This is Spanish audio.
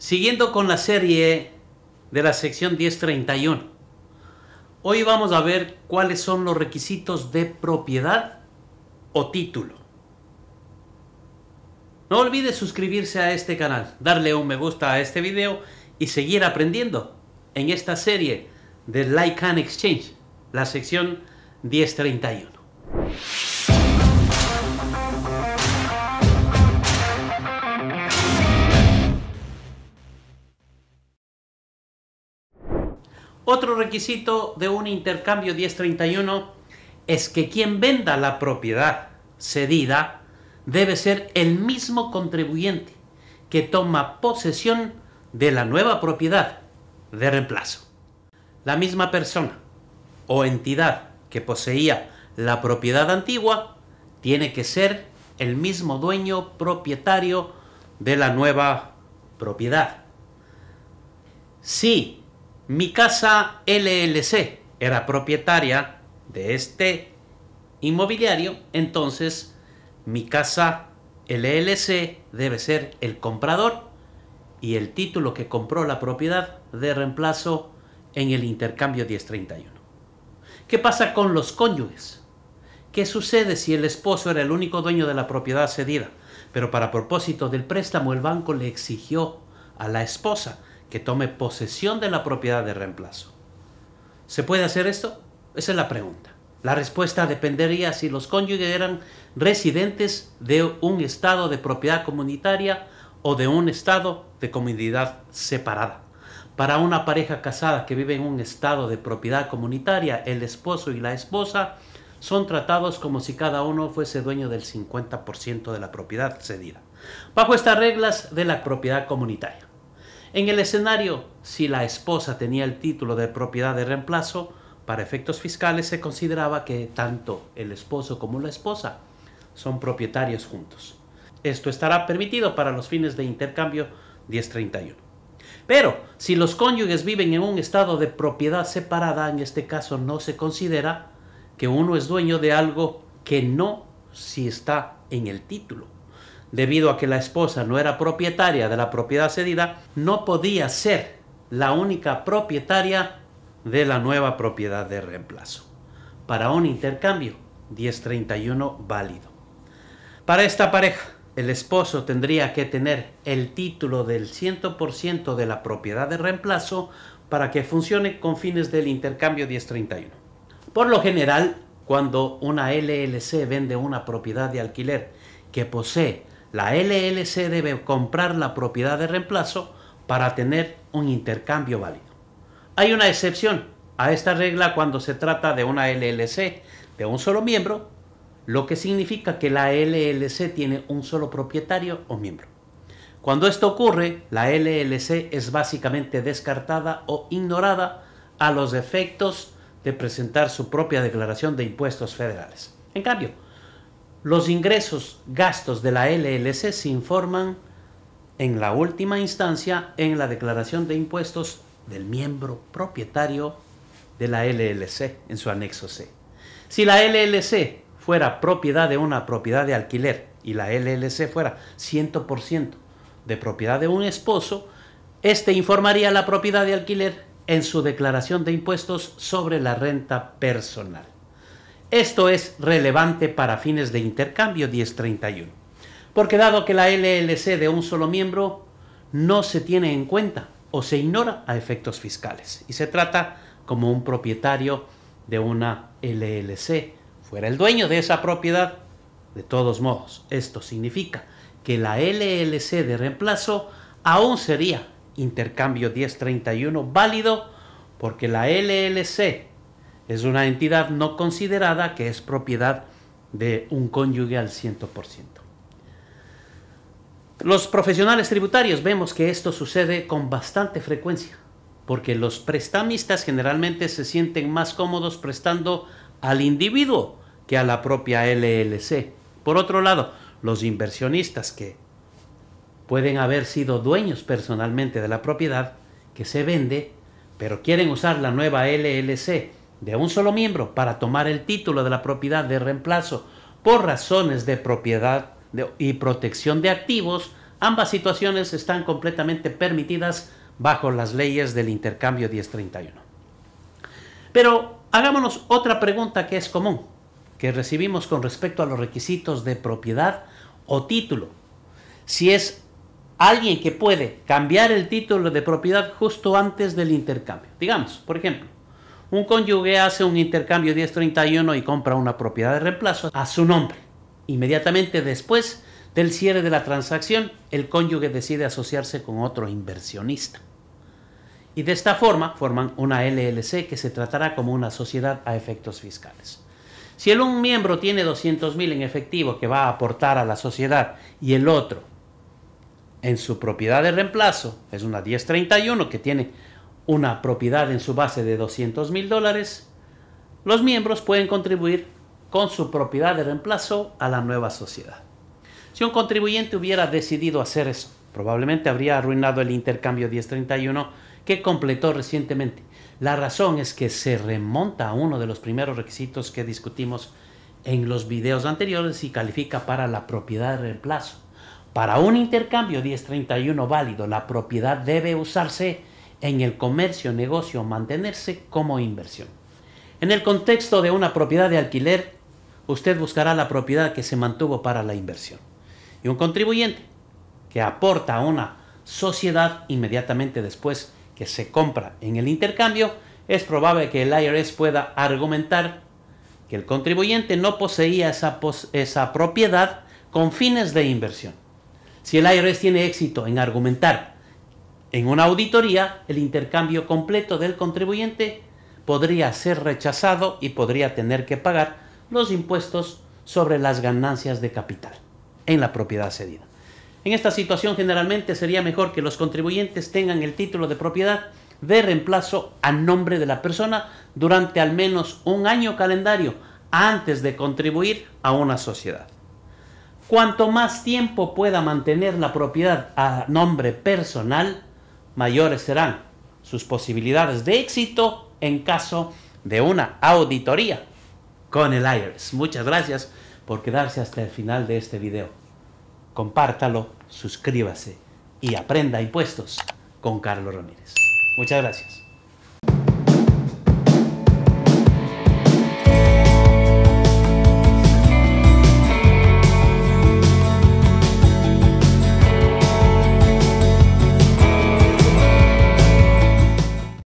Siguiendo con la serie de la sección 1031, hoy vamos a ver cuáles son los requisitos de propiedad o título. No olvides suscribirse a este canal, darle un me gusta a este video y seguir aprendiendo en esta serie de Like and Exchange, la sección 1031. Otro requisito de un intercambio 1031 es que quien venda la propiedad cedida debe ser el mismo contribuyente que toma posesión de la nueva propiedad de reemplazo. La misma persona o entidad que poseía la propiedad antigua tiene que ser el mismo dueño propietario de la nueva propiedad. Si mi casa LLC era propietaria de este inmobiliario, entonces mi casa LLC debe ser el comprador y el título que compró la propiedad de reemplazo en el intercambio 1031. ¿Qué pasa con los cónyuges? ¿Qué sucede si el esposo era el único dueño de la propiedad cedida, pero para propósito del préstamo el banco le exigió a la esposa que tome posesión de la propiedad de reemplazo. ¿Se puede hacer esto? Esa es la pregunta. La respuesta dependería si los cónyuges eran residentes de un estado de propiedad comunitaria o de un estado de comunidad separada. Para una pareja casada que vive en un estado de propiedad comunitaria, el esposo y la esposa son tratados como si cada uno fuese dueño del 50% de la propiedad cedida, bajo estas reglas de la propiedad comunitaria. En el escenario, si la esposa tenía el título de propiedad de reemplazo, para efectos fiscales se consideraba que tanto el esposo como la esposa son propietarios juntos. Esto estará permitido para los fines de intercambio 1031. Pero si los cónyuges viven en un estado de propiedad separada, en este caso no se considera que uno es dueño de algo que no si está en el título debido a que la esposa no era propietaria de la propiedad cedida, no podía ser la única propietaria de la nueva propiedad de reemplazo. Para un intercambio, 1031 válido. Para esta pareja, el esposo tendría que tener el título del 100% de la propiedad de reemplazo para que funcione con fines del intercambio 1031. Por lo general, cuando una LLC vende una propiedad de alquiler que posee la LLC debe comprar la propiedad de reemplazo para tener un intercambio válido. Hay una excepción a esta regla cuando se trata de una LLC de un solo miembro, lo que significa que la LLC tiene un solo propietario o miembro. Cuando esto ocurre, la LLC es básicamente descartada o ignorada a los efectos de presentar su propia declaración de impuestos federales. En cambio, los ingresos gastos de la LLC se informan en la última instancia en la declaración de impuestos del miembro propietario de la LLC en su anexo C. Si la LLC fuera propiedad de una propiedad de alquiler y la LLC fuera 100% de propiedad de un esposo, este informaría la propiedad de alquiler en su declaración de impuestos sobre la renta personal. Esto es relevante para fines de intercambio 1031, porque dado que la LLC de un solo miembro no se tiene en cuenta o se ignora a efectos fiscales y se trata como un propietario de una LLC, fuera el dueño de esa propiedad, de todos modos, esto significa que la LLC de reemplazo aún sería intercambio 1031 válido porque la LLC es una entidad no considerada que es propiedad de un cónyuge al 100%. Los profesionales tributarios vemos que esto sucede con bastante frecuencia, porque los prestamistas generalmente se sienten más cómodos prestando al individuo que a la propia LLC. Por otro lado, los inversionistas que pueden haber sido dueños personalmente de la propiedad que se vende, pero quieren usar la nueva LLC de un solo miembro para tomar el título de la propiedad de reemplazo por razones de propiedad y protección de activos, ambas situaciones están completamente permitidas bajo las leyes del intercambio 1031. Pero hagámonos otra pregunta que es común, que recibimos con respecto a los requisitos de propiedad o título. Si es alguien que puede cambiar el título de propiedad justo antes del intercambio. Digamos, por ejemplo, un cónyuge hace un intercambio 1031 y compra una propiedad de reemplazo a su nombre. Inmediatamente después del cierre de la transacción, el cónyuge decide asociarse con otro inversionista. Y de esta forma forman una LLC que se tratará como una sociedad a efectos fiscales. Si el un miembro tiene 200 mil en efectivo que va a aportar a la sociedad y el otro en su propiedad de reemplazo es una 1031 que tiene una propiedad en su base de 200 mil dólares, los miembros pueden contribuir con su propiedad de reemplazo a la nueva sociedad. Si un contribuyente hubiera decidido hacer eso, probablemente habría arruinado el intercambio 1031 que completó recientemente. La razón es que se remonta a uno de los primeros requisitos que discutimos en los videos anteriores y califica para la propiedad de reemplazo. Para un intercambio 1031 válido, la propiedad debe usarse en el comercio, negocio, mantenerse como inversión. En el contexto de una propiedad de alquiler, usted buscará la propiedad que se mantuvo para la inversión. Y un contribuyente que aporta a una sociedad inmediatamente después que se compra en el intercambio, es probable que el IRS pueda argumentar que el contribuyente no poseía esa, esa propiedad con fines de inversión. Si el IRS tiene éxito en argumentar en una auditoría, el intercambio completo del contribuyente podría ser rechazado y podría tener que pagar los impuestos sobre las ganancias de capital en la propiedad cedida. En esta situación generalmente sería mejor que los contribuyentes tengan el título de propiedad de reemplazo a nombre de la persona durante al menos un año calendario antes de contribuir a una sociedad. Cuanto más tiempo pueda mantener la propiedad a nombre personal, mayores serán sus posibilidades de éxito en caso de una auditoría con el IRS. Muchas gracias por quedarse hasta el final de este video. Compártalo, suscríbase y aprenda impuestos con Carlos Ramírez. Muchas gracias.